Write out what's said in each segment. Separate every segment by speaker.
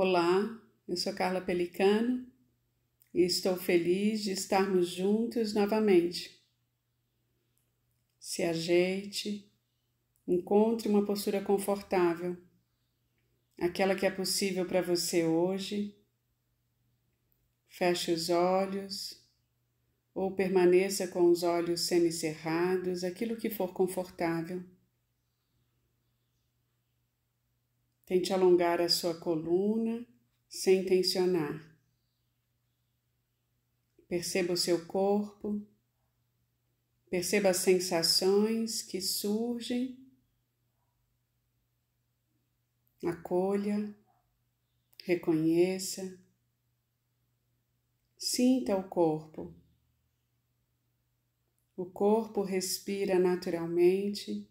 Speaker 1: Olá, eu sou Carla Pelicano e estou feliz de estarmos juntos novamente. Se ajeite, encontre uma postura confortável, aquela que é possível para você hoje. Feche os olhos ou permaneça com os olhos semicerrados, aquilo que for confortável. Tente alongar a sua coluna sem tensionar. Perceba o seu corpo, perceba as sensações que surgem, acolha, reconheça, sinta o corpo. O corpo respira naturalmente.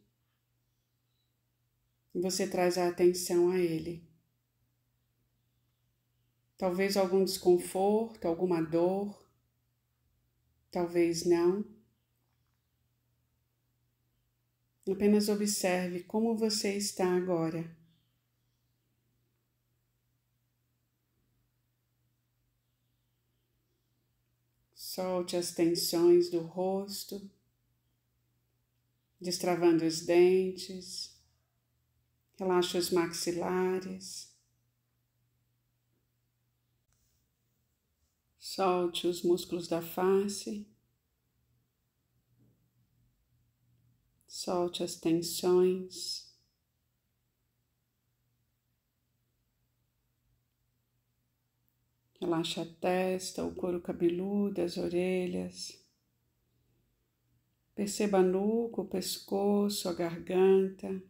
Speaker 1: Você traz a atenção a ele. Talvez algum desconforto, alguma dor, talvez não. Apenas observe como você está agora. Solte as tensões do rosto, destravando os dentes. Relaxa os maxilares. Solte os músculos da face. Solte as tensões. Relaxa a testa, o couro cabeludo, as orelhas. Perceba a nuca, o pescoço, a garganta.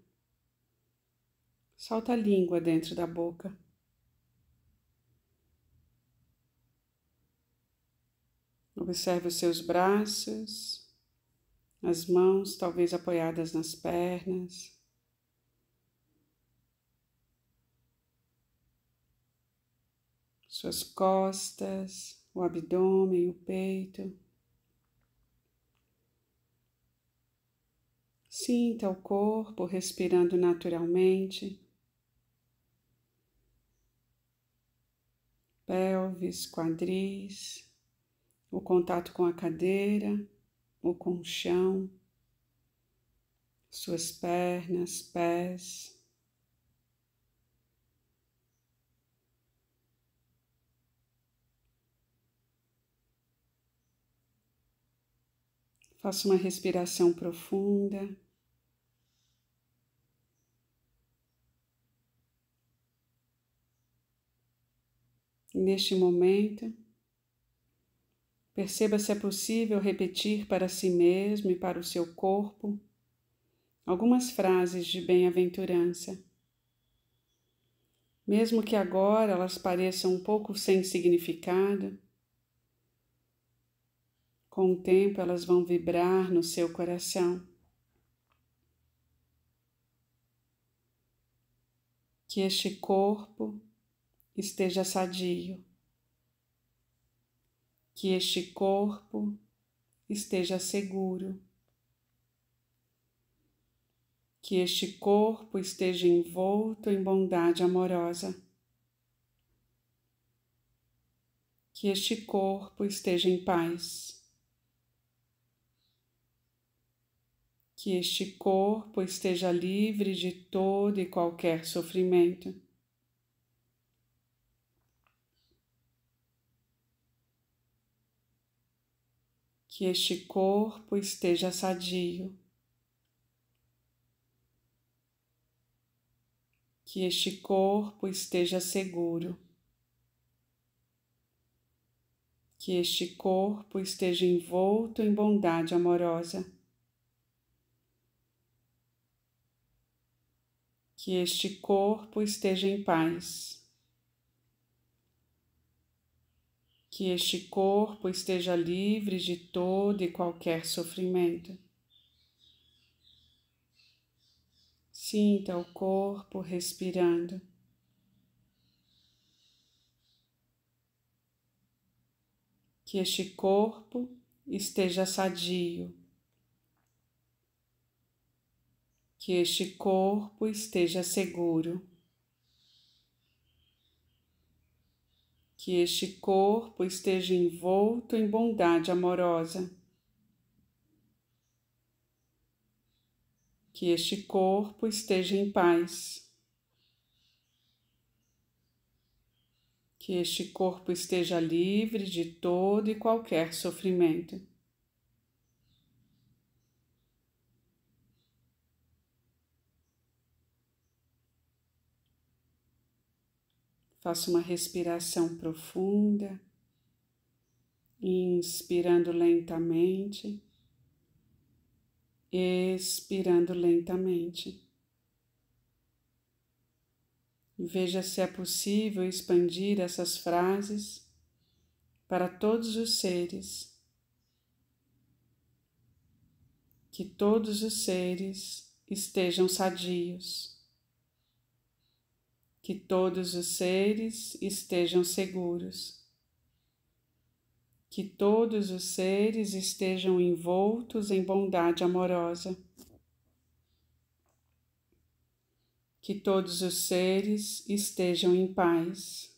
Speaker 1: Solta a língua dentro da boca. Observe os seus braços, as mãos talvez apoiadas nas pernas. Suas costas, o abdômen, o peito. Sinta o corpo respirando naturalmente. pelvis, quadris, o contato com a cadeira ou com o chão, suas pernas, pés. Faça uma respiração profunda. E neste momento, perceba se é possível repetir para si mesmo e para o seu corpo algumas frases de bem-aventurança. Mesmo que agora elas pareçam um pouco sem significado, com o tempo elas vão vibrar no seu coração. Que este corpo esteja sadio, que este corpo esteja seguro, que este corpo esteja envolto em bondade amorosa. que este corpo esteja em paz, que este corpo esteja livre de todo e qualquer sofrimento, que este corpo esteja sadio, que este corpo esteja seguro, que este corpo esteja envolto em bondade amorosa, que este corpo esteja em paz. que este corpo esteja livre de todo e qualquer sofrimento. Sinta o corpo respirando. Que este corpo esteja sadio. Que este corpo esteja seguro. que este corpo esteja envolto em bondade amorosa. Que este corpo esteja em paz. Que este corpo esteja livre de todo e qualquer sofrimento. Faça uma respiração profunda, inspirando lentamente, expirando lentamente. Veja se é possível expandir essas frases para todos os seres. Que todos os seres estejam sadios que todos os seres estejam seguros, que todos os seres estejam envoltos em bondade amorosa, que todos os seres estejam em paz.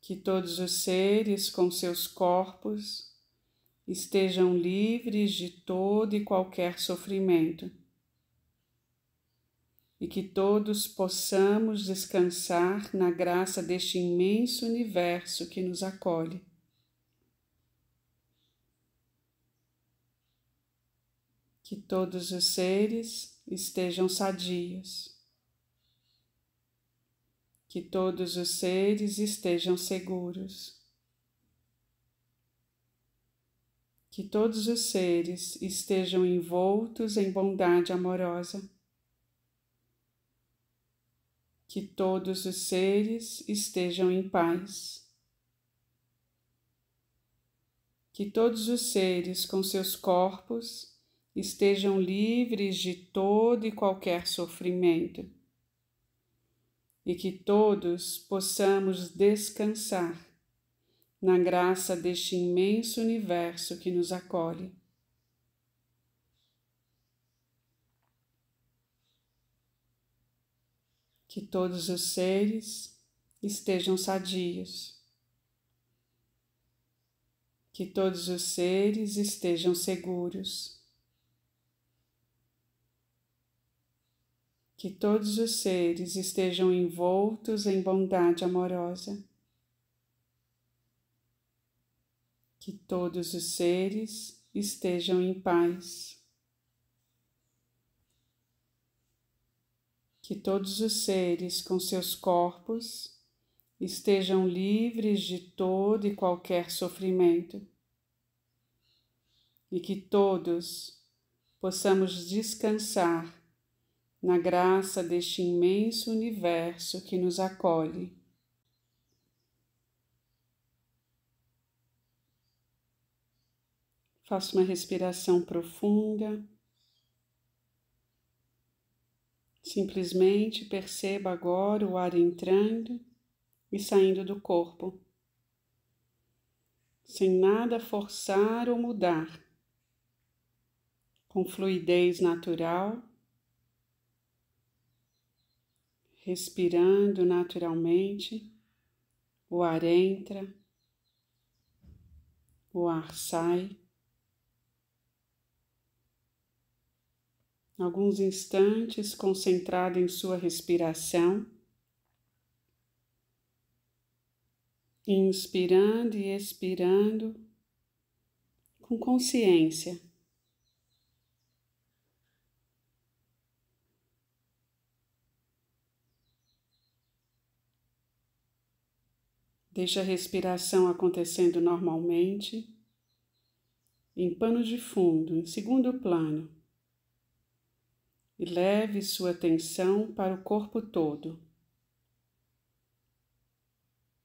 Speaker 1: Que todos os seres com seus corpos estejam livres de todo e qualquer sofrimento e que todos possamos descansar na graça deste imenso universo que nos acolhe. Que todos os seres estejam sadios. Que todos os seres estejam seguros. Que todos os seres estejam envoltos em bondade amorosa que todos os seres estejam em paz, que todos os seres com seus corpos estejam livres de todo e qualquer sofrimento, e que todos possamos descansar na graça deste imenso universo que nos acolhe. que todos os seres estejam sadios, que todos os seres estejam seguros, que todos os seres estejam envoltos em bondade amorosa, que todos os seres estejam em paz. que todos os seres com seus corpos estejam livres de todo e qualquer sofrimento e que todos possamos descansar na graça deste imenso universo que nos acolhe. Faça uma respiração profunda. Simplesmente perceba agora o ar entrando e saindo do corpo, sem nada forçar ou mudar, com fluidez natural, respirando naturalmente. O ar entra, o ar sai. alguns instantes concentrado em sua respiração, inspirando e expirando com consciência. Deixa a respiração acontecendo normalmente, em pano de fundo, em segundo plano e leve sua atenção para o corpo todo.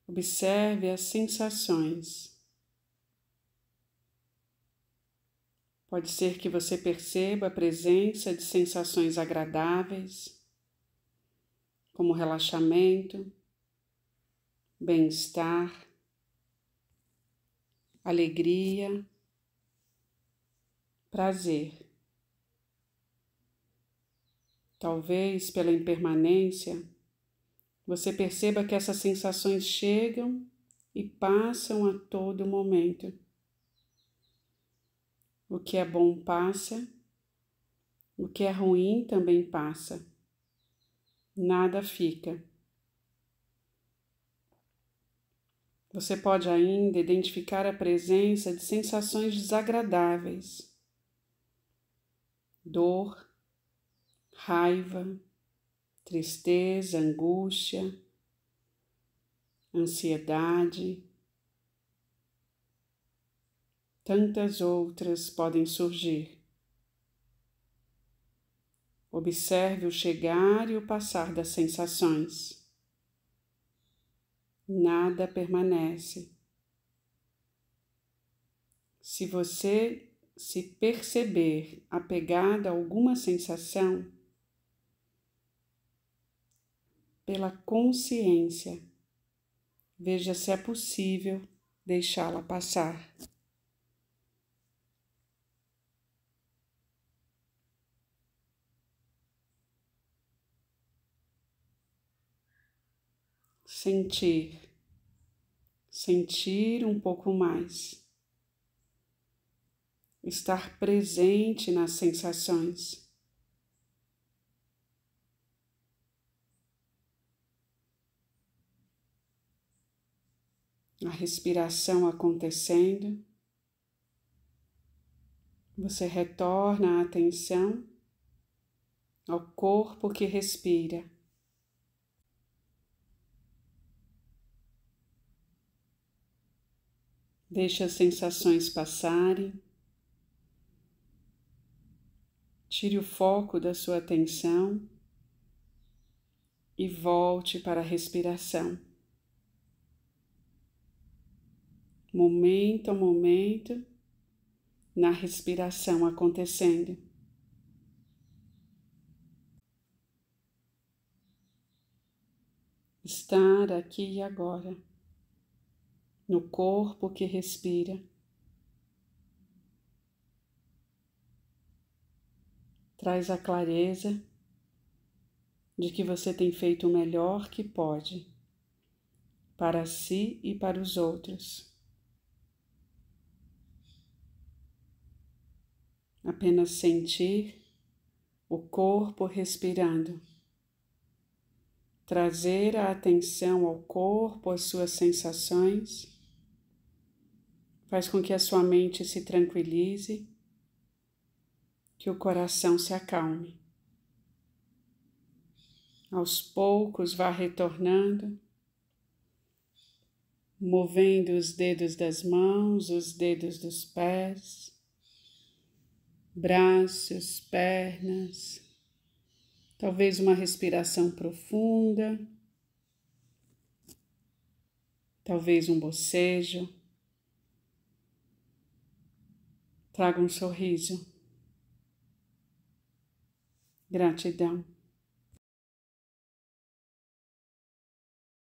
Speaker 1: Observe as sensações. Pode ser que você perceba a presença de sensações agradáveis, como relaxamento, bem-estar, alegria, prazer. Talvez pela impermanência, você perceba que essas sensações chegam e passam a todo momento. O que é bom passa, o que é ruim também passa. Nada fica. Você pode ainda identificar a presença de sensações desagradáveis, dor, raiva, tristeza, angústia, ansiedade. Tantas outras podem surgir. Observe o chegar e o passar das sensações. Nada permanece. Se você se perceber apegado a alguma sensação, pela consciência. Veja se é possível deixá-la passar. Sentir, sentir um pouco mais, estar presente nas sensações. a respiração acontecendo, você retorna a atenção ao corpo que respira. Deixa as sensações passarem. Tire o foco da sua atenção e volte para a respiração. momento a momento, na respiração acontecendo. Estar aqui e agora, no corpo que respira. Traz a clareza de que você tem feito o melhor que pode para si e para os outros. apenas sentir o corpo respirando. Trazer a atenção ao corpo, às suas sensações, faz com que a sua mente se tranquilize, que o coração se acalme. Aos poucos vá retornando, movendo os dedos das mãos, os dedos dos pés braços, pernas, talvez uma respiração profunda, talvez um bocejo. Traga um sorriso. Gratidão.